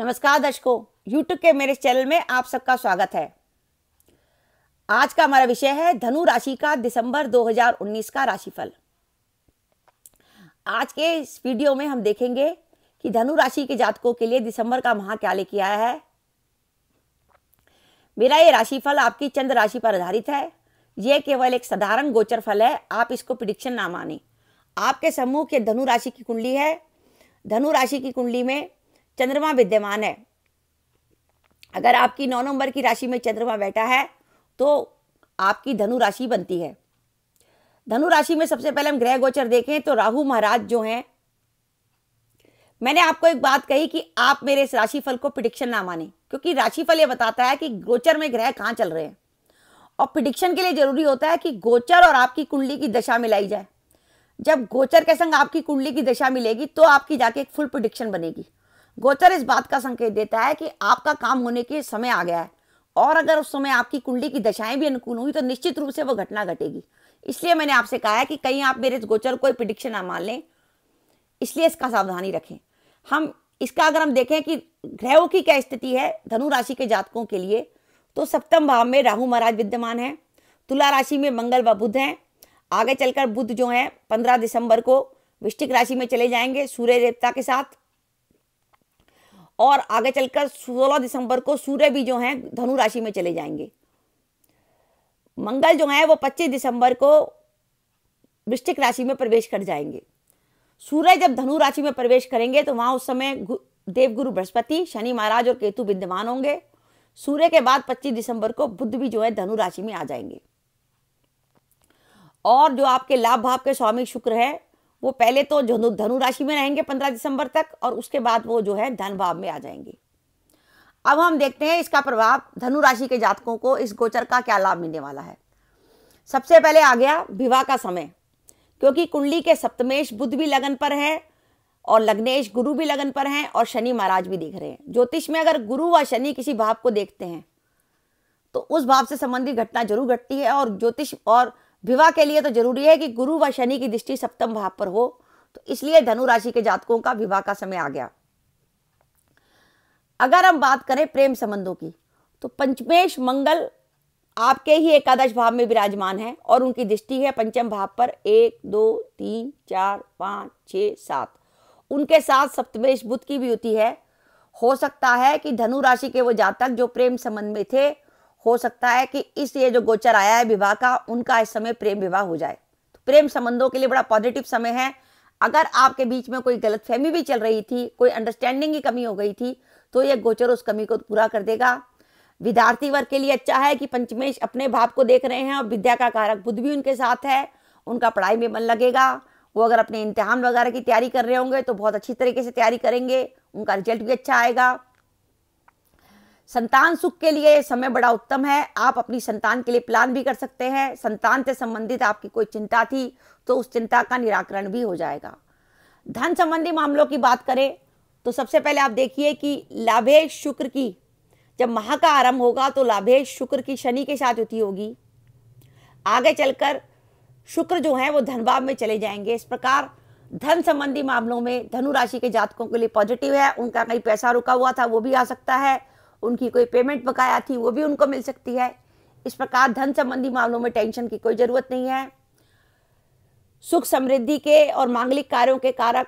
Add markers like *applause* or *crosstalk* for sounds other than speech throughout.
नमस्कार दर्शकों यूट्यूब के मेरे चैनल में आप सबका स्वागत है आज का हमारा विषय है धनु राशि का दिसंबर 2019 का राशिफल आज के इस वीडियो में हम देखेंगे कि धनु राशि के जातकों के लिए दिसंबर का माह क्या लेके आया है मेरा ये राशिफल आपकी चंद्र राशि पर आधारित है यह केवल एक साधारण गोचर फल है आप इसको प्रिडिक्शन ना माने आपके समूह के धनु राशि की कुंडली है धनु राशि की कुंडली में चंद्रमा विद्यमान है अगर आपकी नौ नंबर की राशि में चंद्रमा बैठा है तो आपकी धनु राशि बनती है धनु राशि में सबसे पहले हम ग्रह गोचर देखें तो राहु महाराज जो हैं मैंने आपको एक बात कही कि आप मेरे इस राशिफल को प्रिडिक्शन ना माने क्योंकि राशिफल ये बताता है कि गोचर में ग्रह कहाँ चल रहे हैं और प्रिडिक्शन के लिए जरूरी होता है कि गोचर और आपकी कुंडली की दशा मिलाई जाए जब गोचर के संग आपकी कुंडली की दशा मिलेगी तो आपकी जाके एक फुल प्रिडिक्शन बनेगी गोचर इस बात का संकेत देता है कि आपका काम होने के समय आ गया है और अगर उस समय आपकी कुंडली की दशाएं भी अनुकूल हुई तो निश्चित रूप से वह घटना घटेगी इसलिए मैंने आपसे कहा है कि कहीं आप मेरे गोचर कोई प्रिडिक्शन ना मान लें इसलिए इसका सावधानी रखें हम इसका अगर हम देखें कि ग्रहों की क्या स्थिति है धनु राशि के जातकों के लिए तो सप्तम भाव में राहु महाराज विद्यमान है तुला राशि में मंगल व बुध हैं आगे चलकर बुध जो है पंद्रह दिसंबर को वृश्चिक राशि में चले जाएंगे सूर्य देवता के साथ और आगे चलकर 16 दिसंबर को सूर्य भी जो है धनु राशि में चले जाएंगे मंगल जो है वो 25 दिसंबर को वृश्चिक राशि में प्रवेश कर जाएंगे सूर्य जब धनु राशि में प्रवेश करेंगे तो वहां उस समय देवगुरु बृहस्पति शनि महाराज और केतु विद्यमान होंगे सूर्य के बाद 25 दिसंबर को बुद्ध भी जो है धनु राशि में आ जाएंगे और जो आपके लाभ भाव के स्वामी शुक्र है वो पहले तो धनु धनु राशि में रहेंगे पंद्रह दिसंबर तक और उसके बाद वो जो है धन भाव में आ जाएंगे अब हम देखते हैं इसका प्रभाव धनु राशि के जातकों को इस गोचर का क्या लाभ मिलने वाला है सबसे पहले आ गया विवाह का समय क्योंकि कुंडली के सप्तमेश बुद्ध भी लगन पर है और लग्नेश गुरु भी लगन पर हैं और शनि महाराज भी दिख रहे हैं ज्योतिष में अगर गुरु व शनि किसी भाव को देखते हैं तो उस भाव से संबंधित घटना जरूर घटती है और ज्योतिष और विवाह के लिए तो जरूरी है कि गुरु व शनि की दृष्टि सप्तम भाव पर हो तो इसलिए धनु राशि के जातकों का विवाह का समय आ गया अगर हम बात करें प्रेम संबंधों की तो पंचमेश मंगल आपके ही एकादश भाव में विराजमान है और उनकी दृष्टि है पंचम भाव पर एक दो तीन चार पाँच छ सात उनके साथ सप्तमेश बुद्ध की भी होती है हो सकता है कि धनु राशि के वो जातक जो प्रेम संबंध में थे हो सकता है कि इस ये जो गोचर आया है विवाह का उनका इस समय प्रेम विवाह हो जाए तो प्रेम संबंधों के लिए बड़ा पॉजिटिव समय है अगर आपके बीच में कोई गलतफहमी भी चल रही थी कोई अंडरस्टैंडिंग की कमी हो गई थी तो ये गोचर उस कमी को पूरा कर देगा विद्यार्थी वर्ग के लिए अच्छा है कि पंचमेश अपने भाव को देख रहे हैं और विद्या का कारक बुद्ध भी उनके साथ है उनका पढ़ाई में मन लगेगा वो अगर अपने इम्तहान वगैरह की तैयारी कर रहे होंगे तो बहुत अच्छी तरीके से तैयारी करेंगे उनका रिजल्ट भी अच्छा आएगा संतान सुख के लिए समय बड़ा उत्तम है आप अपनी संतान के लिए प्लान भी कर सकते हैं संतान से संबंधित आपकी कोई चिंता थी तो उस चिंता का निराकरण भी हो जाएगा धन संबंधी मामलों की बात करें तो सबसे पहले आप देखिए कि लाभेश शुक्र की जब माह का आरंभ होगा तो लाभेश शुक्र की शनि के साथ युति होगी आगे चलकर शुक्र जो है वो धनभाव में चले जाएंगे इस प्रकार धन संबंधी मामलों में धनु राशि के जातकों के लिए पॉजिटिव है उनका कहीं पैसा रुका हुआ था वो भी आ सकता है उनकी कोई पेमेंट बकाया थी वो भी उनको मिल सकती है इस प्रकार धन संबंधी मामलों में टेंशन की कोई ज़रूरत नहीं है सुख समृद्धि के और मांगलिक कार्यों के कारक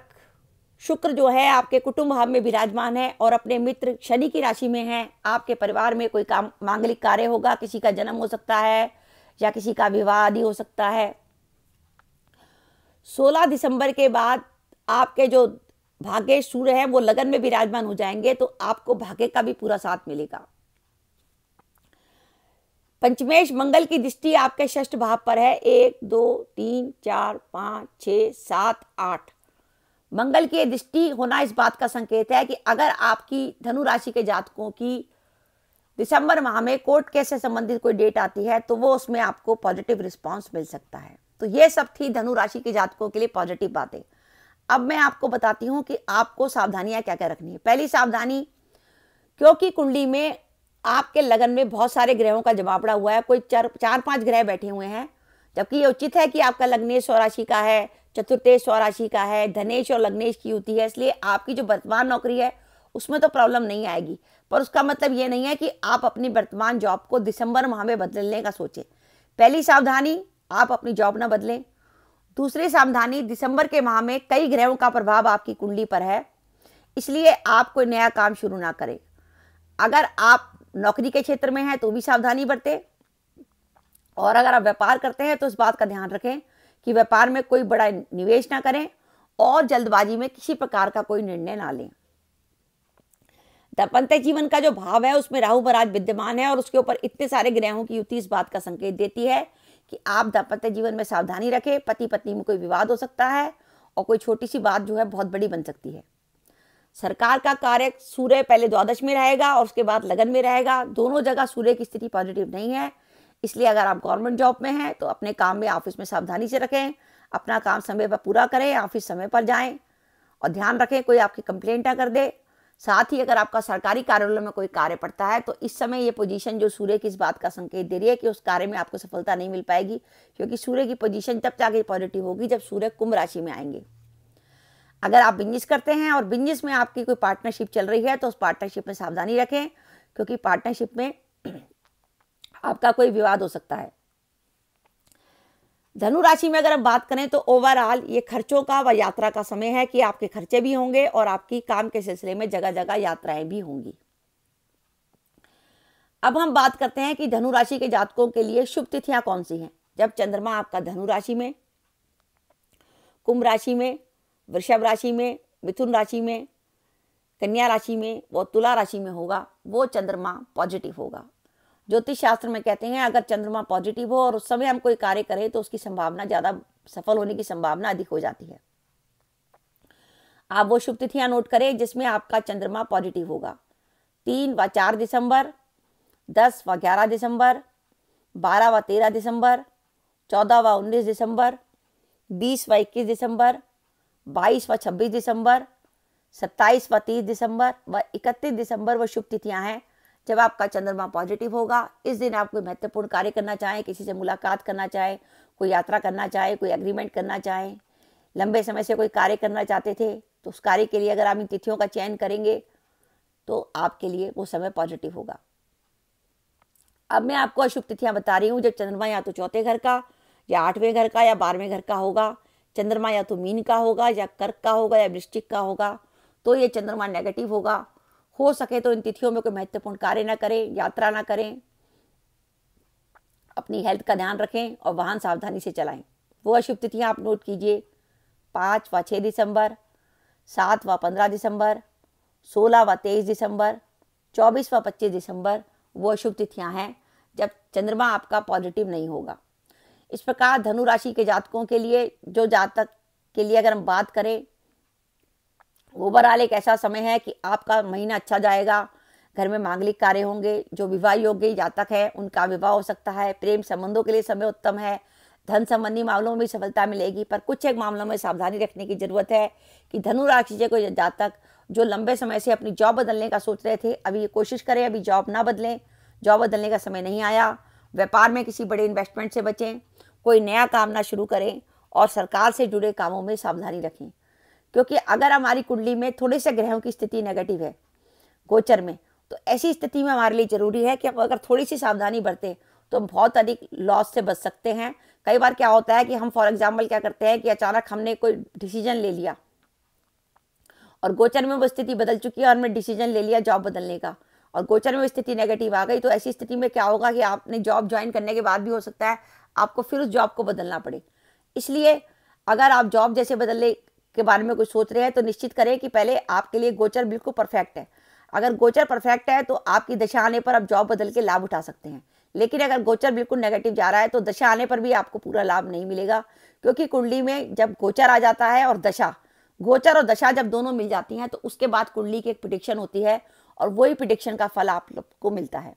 शुक्र जो है आपके कुटुंब भाव में विराजमान है और अपने मित्र शनि की राशि में है आपके परिवार में कोई काम मांगलिक कार्य होगा किसी का जन्म हो सकता है या किसी का विवाह आदि हो सकता है 16 दिसंबर के बाद आपके जो भाग्य सूर्य है वो लगन में विराजमान हो जाएंगे तो आपको भाग्य का भी पूरा साथ मिलेगा पंचमेश मंगल की दृष्टि आपके षष्ठ भाव पर है एक दो तीन चार पांच छ सात आठ मंगल की दृष्टि होना इस बात का संकेत है कि अगर आपकी धनु राशि के जातकों की दिसंबर माह में कोर्ट केस से संबंधित कोई डेट आती है तो वो उसमें आपको पॉजिटिव रिस्पांस मिल सकता है तो ये सब थी धनु राशि के जातकों के लिए पॉजिटिव बातें अब मैं आपको बताती हूं कि आपको सावधानियां क्या क्या रखनी है पहली सावधानी क्योंकि कुंडली में आपके लगन में बहुत सारे ग्रहों का जमावड़ा हुआ है कोई चार चार पांच ग्रह बैठे हुए हैं जबकि ये उचित है कि आपका लग्नेश स्वराशि का है चतुर्थेश स्वराशि का है धनेश और लग्नेश की होती है इसलिए आपकी जो वर्तमान नौकरी है उसमें तो प्रॉब्लम नहीं आएगी पर उसका मतलब ये नहीं है कि आप अपनी वर्तमान जॉब को दिसंबर माह में बदलने का सोचें पहली सावधानी आप अपनी जॉब ना बदलें दूसरी सावधानी दिसंबर के माह में कई ग्रहों का प्रभाव आपकी कुंडली पर है इसलिए आप कोई नया काम शुरू ना करें अगर आप नौकरी के क्षेत्र में हैं तो भी सावधानी बरतें और अगर आप व्यापार करते हैं तो इस बात का ध्यान रखें कि व्यापार में कोई बड़ा निवेश ना करें और जल्दबाजी में किसी प्रकार का कोई निर्णय ना लें दपंत जीवन का जो भाव है उसमें राहु बराज विद्यमान है और उसके ऊपर इतने सारे ग्रहों की युति इस बात का संकेत देती है कि आप दाम्पत्य जीवन में सावधानी रखें पति पत्नी में कोई विवाद हो सकता है और कोई छोटी सी बात जो है बहुत बड़ी बन सकती है सरकार का कार्य सूर्य पहले द्वादश में रहेगा और उसके बाद लगन में रहेगा दोनों जगह सूर्य की स्थिति पॉजिटिव नहीं है इसलिए अगर आप गवर्नमेंट जॉब में हैं तो अपने काम में ऑफिस में सावधानी से रखें अपना काम समय पर पूरा करें ऑफिस समय पर जाएं और ध्यान रखें कोई आपकी कंप्लेंट ना कर दे साथ ही अगर आपका सरकारी कार्यालय में कोई कार्य पड़ता है तो इस समय ये पोजीशन जो सूर्य की इस बात का संकेत दे रही है कि उस कार्य में आपको सफलता नहीं मिल पाएगी क्योंकि सूर्य की पोजीशन तब जाके पॉजिटिव होगी जब सूर्य कुंभ राशि में आएंगे अगर आप बिजनेस करते हैं और बिजनेस में आपकी कोई पार्टनरशिप चल रही है तो उस पार्टनरशिप में सावधानी रखें क्योंकि पार्टनरशिप में *clears throat* आपका कोई विवाद हो सकता है धनु राशि में अगर हम बात करें तो ओवरऑल ये खर्चों का व यात्रा का समय है कि आपके खर्चे भी होंगे और आपकी काम के सिलसिले में जगह जगह यात्राएं भी होंगी अब हम बात करते हैं कि धनु राशि के जातकों के लिए शुभ तिथियां कौन सी हैं जब चंद्रमा आपका धनु राशि में कुंभ राशि में वृषभ राशि में मिथुन राशि में कन्या राशि में व तुला राशि में होगा वो चंद्रमा पॉजिटिव होगा ज्योतिष शास्त्र में कहते हैं अगर चंद्रमा पॉजिटिव हो और उस समय हम कोई कार्य करें तो उसकी संभावना ज़्यादा सफल होने की संभावना अधिक हो जाती है आप वो शुभ तिथियां नोट करें जिसमें आपका चंद्रमा पॉजिटिव होगा तीन व चार दिसंबर दस व ग्यारह दिसंबर बारह व तेरह दिसंबर चौदह व उन्नीस दिसंबर बीस व इक्कीस दिसंबर बाईस व छब्बीस दिसंबर सत्ताईस व तीस दिसंबर व इकतीस दिसंबर वो शुभ तिथियां हैं जब आपका चंद्रमा पॉजिटिव होगा इस दिन आप कोई महत्वपूर्ण कार्य करना चाहें किसी से मुलाकात करना चाहें कोई यात्रा करना चाहें कोई एग्रीमेंट करना चाहें लंबे समय से कोई कार्य करना चाहते थे तो उस कार्य के लिए अगर आप इन तिथियों का चयन करेंगे तो आपके लिए वो समय पॉजिटिव होगा अब मैं आपको अशुभ तिथियां बता रही हूँ जब चंद्रमा या तो चौथे घर का या आठवें घर का या बारहवें घर का होगा चंद्रमा या तो मीन का होगा या कर्क का होगा या वृश्चिक का होगा तो ये चंद्रमा नेगेटिव होगा हो सके तो इन तिथियों में कोई महत्वपूर्ण कार्य ना करें यात्रा ना करें अपनी हेल्थ का ध्यान रखें और वाहन सावधानी से चलाएं वो अशुभ तिथियाँ आप नोट कीजिए पाँच व छः दिसंबर सात व पंद्रह दिसंबर सोलह व तेईस दिसंबर चौबीस व पच्चीस दिसंबर वो अशुभ तिथियाँ हैं जब चंद्रमा आपका पॉजिटिव नहीं होगा इस प्रकार धनु राशि के जातकों के लिए जो जातक के लिए अगर हम बात करें ओवरऑल एक ऐसा समय है कि आपका महीना अच्छा जाएगा घर में मांगलिक कार्य होंगे जो विवाह योग्य जातक है उनका विवाह हो सकता है प्रेम संबंधों के लिए समय उत्तम है धन संबंधी मामलों में सफलता मिलेगी पर कुछ एक मामलों में सावधानी रखने की जरूरत है कि धनु राशि के कोई जातक जो लंबे समय से अपनी जॉब बदलने का सोच रहे थे अभी ये कोशिश करें अभी जॉब ना बदलें जॉब बदलने का समय नहीं आया व्यापार में किसी बड़े इन्वेस्टमेंट से बचें कोई नया काम ना शुरू करें और सरकार से जुड़े कामों में सावधानी रखें क्योंकि अगर हमारी कुंडली में थोड़े से ग्रहों की स्थिति नेगेटिव है गोचर में तो ऐसी स्थिति में हमारे लिए ज़रूरी है कि हम अगर थोड़ी सी सावधानी बरतें तो हम बहुत अधिक लॉस से बच सकते हैं कई बार क्या होता है कि हम फॉर एग्जाम्पल क्या करते हैं कि अचानक हमने कोई डिसीजन ले लिया और गोचर में वो स्थिति बदल चुकी है और हमने डिसीजन ले लिया जॉब बदलने का और गोचर में स्थिति नेगेटिव आ गई तो ऐसी स्थिति में क्या होगा कि आपने जॉब ज्वाइन करने के बाद भी हो सकता है आपको फिर उस जॉब को बदलना पड़े इसलिए अगर आप जॉब जैसे बदलने के बारे में कुछ सोच रहे हैं तो निश्चित करें कि पहले आपके लिए गोचर बिल्कुल परफेक्ट है अगर गोचर परफेक्ट है तो आपकी दशा आने पर आप जॉब बदल के लाभ उठा सकते हैं लेकिन अगर गोचर बिल्कुल नेगेटिव जा रहा है तो दशा आने पर भी आपको पूरा लाभ नहीं मिलेगा क्योंकि कुंडली में जब गोचर आ जाता है और दशा गोचर और दशा जब दोनों मिल जाती हैं तो उसके बाद कुंडली की एक प्रिडिक्शन होती है और वही प्रिडिक्शन का फल आप लोग को मिलता है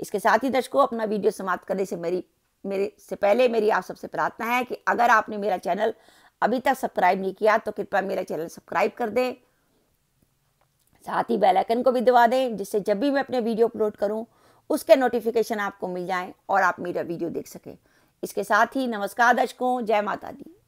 इसके साथ ही दर्शकों अपना वीडियो समाप्त करने से मेरी मेरे से पहले मेरी आप सबसे प्रार्थना है कि अगर आपने मेरा चैनल अभी तक सब्सक्राइब नहीं किया तो कृपया मेरा चैनल सब्सक्राइब कर दें साथ ही बेल आइकन को भी दबा दें जिससे जब भी मैं अपने वीडियो अपलोड करूं उसके नोटिफिकेशन आपको मिल जाएं और आप मेरा वीडियो देख सकें इसके साथ ही नमस्कार दर्शकों जय माता दी